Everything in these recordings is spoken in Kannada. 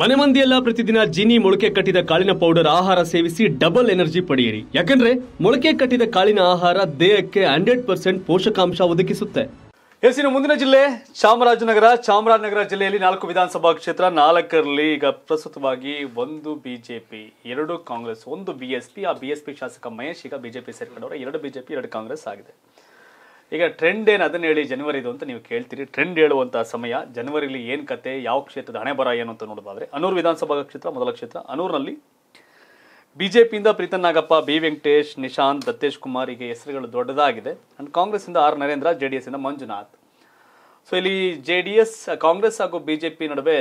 ಮನೆ ಮಂದಿಯೆಲ್ಲ ಪ್ರತಿದಿನ ಜಿನಿ ಮೊಳಕೆ ಕಟ್ಟಿದ ಕಾಳಿನ ಪೌಡರ್ ಆಹಾರ ಸೇವಿಸಿ ಡಬಲ್ ಎನರ್ಜಿ ಪಡೆಯಿರಿ ಯಾಕಂದ್ರೆ ಮೊಳಕೆ ಕಟ್ಟಿದ ಕಾಳಿನ ಆಹಾರ ದೇಹಕ್ಕೆ ಹಂಡ್ರೆಡ್ ಪರ್ಸೆಂಟ್ ಪೋಷಕಾಂಶ ಒದಗಿಸುತ್ತೆ ಎಸಿನ ಮುಂದಿನ ಜಿಲ್ಲೆ ಚಾಮರಾಜನಗರ ಚಾಮರಾಜನಗರ ಜಿಲ್ಲೆಯಲ್ಲಿ ನಾಲ್ಕು ವಿಧಾನಸಭಾ ಕ್ಷೇತ್ರ ನಾಲ್ಕರಲ್ಲಿ ಈಗ ಪ್ರಸ್ತುತವಾಗಿ ಒಂದು ಬಿಜೆಪಿ ಎರಡು ಕಾಂಗ್ರೆಸ್ ಒಂದು ಬಿಎಸ್ಪಿ ಆ ಬಿಎಸ್ಪಿ ಶಾಸಕ ಮಹೇಶ್ ಈಗ ಬಿಜೆಪಿ ಸೇರ್ಕೊಂಡವರು ಎರಡು ಬಿಜೆಪಿ ಎರಡು ಕಾಂಗ್ರೆಸ್ ಆಗಿದೆ ಈಗ ಟ್ರೆಂಡ್ ಏನು ಅದನ್ನು ಹೇಳಿ ಜನವರಿದು ಅಂತ ನೀವು ಕೇಳ್ತೀರಿ ಟ್ರೆಂಡ್ ಹೇಳುವಂಥ ಸಮಯ ಜನವರಿಲಿ ಏನು ಕತೆ ಯಾವ ಕ್ಷೇತ್ರದ ಹಣೆ ಬರ ಏನು ಅಂತ ನೋಡೋದಾದ್ರೆ ಅನೂರು ವಿಧಾನಸಭಾ ಕ್ಷೇತ್ರ ಮೊದಲ ಕ್ಷೇತ್ರ ಅನೂರಿನಲ್ಲಿ ಬಿ ಜೆ ಪಿಯಿಂದ ಪ್ರೀತನ್ ನಾಗಪ್ಪ ಬಿ ವೆಂಕಟೇಶ್ ನಿಶಾಂತ್ ದತ್ತೇಶ್ ಕುಮಾರ್ ಈಗ ಹೆಸರುಗಳು ದೊಡ್ಡದಾಗಿದೆ ಆ್ಯಂಡ್ ಕಾಂಗ್ರೆಸ್ಸಿಂದ ಆರ್ ನರೇಂದ್ರ ಜೆ ಡಿ ಇಂದ ಮಂಜುನಾಥ್ ಸೊ ಇಲ್ಲಿ ಜೆ ಡಿ ಎಸ್ ಕಾಂಗ್ರೆಸ್ ಹಾಗೂ ಬಿ ಜೆ ಪಿ ನಡುವೆ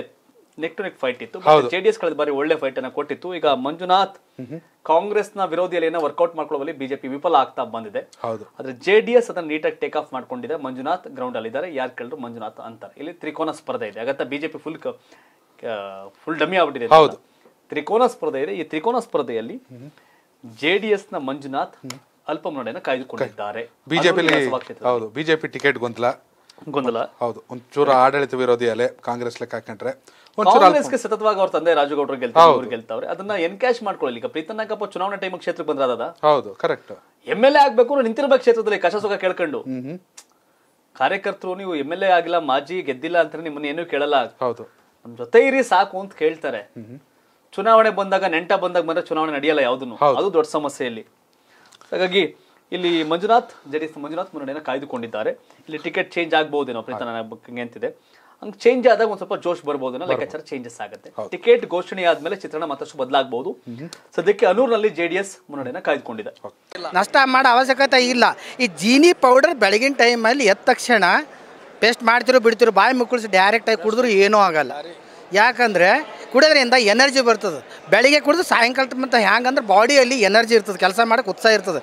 ನೆಕ್ ಟು ನೆಕ್ ಫೈಟ್ ಇತ್ತು ಜೆಡಿಎಸ್ ಕಳೆದ ಬಾರಿ ಒಳ್ಳೆ ಫೈಟ್ ಅನ್ನ ಕೊಟ್ಟಿತ್ತು ಈಗ ಮಂಜುನಾಥ್ ಕಾಂಗ್ರೆಸ್ ನ ವಿರೋಧಿಯಲ್ಲಿ ಏನೋ ವರ್ಕೌಟ್ ಮಾಡ್ಕೊಳ್ಳುವಲ್ಲಿ ಬಿಜೆಪಿ ವಿಫಲ ಆಗ್ತಾ ಬಂದಿದೆ ಆದ್ರೆ ಜೆಡಿಎಸ್ ಅದನ್ನ ನೀಟಾಗಿ ಟೇಕ್ ಆಫ್ ಮಾಡ್ಕೊಂಡಿದೆ ಮಂಜುನಾಥ್ ಗ್ರೌಂಡ್ ಅಲ್ಲಿ ಇದ್ದಾರೆ ಯಾರು ಕೇಳಿದ್ರು ಮಂಜುನಾಥ್ ಅಂತಾರೆ ಇಲ್ಲಿ ತ್ರಿಕೋನ ಸ್ಪರ್ಧೆ ಇದೆ ಆಗತ್ತ ಬಿಜೆಪಿ ಫುಲ್ ಫುಲ್ ಡಮ್ಮಿ ಆಗ್ಬಿಟ್ಟಿದೆ ತ್ರಿಕೋನ ಸ್ಪರ್ಧೆ ಇದೆ ಈ ತ್ರಿಕೋನ ಸ್ಪರ್ಧೆಯಲ್ಲಿ ಜೆಡಿಎಸ್ ನ ಮಂಜುನಾಥ್ ಅಲ್ಪ ಮುನ್ನಡೆಯನ್ನು ಕಾಯ್ದುಕೊಂಡಿದ್ದಾರೆ ಬಿಜೆಪಿ ಬಿಜೆಪಿ ಟಿಕೆಟ್ ಗೊಂದಲ ಗೊಂದಲ ಹೌದು ಒಂಚೂರು ಆಡಳಿತ ವಿರೋಧಿ ಅಲ್ಲೇ ಕಾಂಗ್ರೆಸ್ ಲೆಕ್ಕ ಹಾಕೊಂಡ್ರೆ ಗೆ ಸತತವಾಗಿ ಅವ್ರ ತಂದೆ ರಾಜುಗೌಡರು ಗೆಲ್ತಾರೆ ಗೆಲ್ತಾವ್ರೆ ಅದನ್ನ ಎನ್ಕ್ಯಾಶ್ ಮಾಡ್ಕೊಳ್ಳಿ ಈಗ ಪ್ರೀತನ್ ಚುನಾವಣೆ ಚುನಾವಣಾ ಟೈಮ್ ಕ್ಷೇತ್ರಕ್ಕೆ ಬಂದ್ರದ ಹೌದು ಕರೆಕ್ಟ್ ಎಂ ಎಲ್ ಎ ಆಗ್ಬೇಕು ನಿಂತಿರ್ಬೇಕು ಕ್ಷೇತ್ರದಲ್ಲಿ ಕಸಸುಗ ಕೇಳ್ಕೊಂಡು ಕಾರ್ಯಕರ್ತರು ನೀವು ಎಂ ಎಲ್ ಎ ಆಗಿಲ್ಲ ಮಾಜಿ ಗೆದ್ದಿಲ್ಲ ಅಂತ ನಿಮ್ಮನ್ನ ಏನು ಕೇಳಲ್ಲ ಹೌದು ನಮ್ ಜೊತೆ ಇರಿ ಸಾಕು ಅಂತ ಕೇಳ್ತಾರೆ ಚುನಾವಣೆ ಬಂದಾಗ ನೆಂಟ ಬಂದಾಗ ಬಂದ್ರೆ ಚುನಾವಣೆ ನಡೆಯಲ್ಲ ಯಾವ್ದನ್ನು ಅದು ದೊಡ್ಡ ಸಮಸ್ಯೆ ಇಲ್ಲಿ ಹಾಗಾಗಿ ಇಲ್ಲಿ ಮಂಜುನಾಥ್ ಜೆಡಿಎಸ್ ಮಂಜುನಾಥ್ ಮುನ್ನಡೆಯನ್ನು ಕಾಯ್ದುಕೊಂಡಿದ್ದಾರೆ ಇಲ್ಲಿ ಟಿಕೆಟ್ ಚೇಂಜ್ ಆಗ್ಬಹುದೇನೋ ಪ್ರೀತನ ಅಂತಿದೆ ಹಂಗೆ ಚೇಂಜ್ ಆದಾಗ ಒಂದು ಸ್ವಲ್ಪ ಜೋಶ್ ಬರ್ಬೋದು ಲೈಕ್ ಲೆಕ್ಕಾಚಾರ ಚೇಂಜಸ್ ಆಗುತ್ತೆ ಟಿಕೆಟ್ ಘೋಷಣೆ ಆದ್ಮೇಲೆ ಚಿತ್ರಣ ಮತ್ತಷ್ಟು ಬದಲಾಗಬಹುದು ಸದ್ಯಕ್ಕೆ ಅನೂರ್ನಲ್ಲಿ ಜೆಡಿಎಸ್ ಮುನ್ನಡೆಯನ್ನ ಕಾಯ್ದುಕೊಂಡಿದೆ ನಷ್ಟ ಮಾಡೋ ಅವಶ್ಯಕತೆ ಇಲ್ಲ ಈ ಜೀನಿ ಪೌಡರ್ ಬೆಳಗಿನ ಟೈಮಲ್ಲಿ ಎದ್ದ ತಕ್ಷಣ ಪೇಸ್ಟ್ ಮಾಡ್ತಿರೋ ಬಿಡ್ತಿರೋ ಬಾಯಿ ಮುಕ್ಕಳಿಸಿ ಡೈರೆಕ್ಟ್ ಆಗಿ ಕುಡಿದ್ರು ಏನೂ ಆಗಲ್ಲ ಯಾಕಂದ್ರೆ ಕುಡಿಯೋದ್ರಿಂದ ಎನರ್ಜಿ ಬರ್ತದೆ ಬೆಳಿಗ್ಗೆ ಕುಡಿದು ಸಾಯಂಕಾಲ ಮತ್ತೆ ಹ್ಯಾಂಗಂದ್ರೆ ಬಾಡಿಯಲ್ಲಿ ಎನರ್ಜಿ ಇರ್ತದೆ ಕೆಲಸ ಮಾಡಕ್ಕೆ ಉತ್ಸಾಹ ಇರ್ತದೆ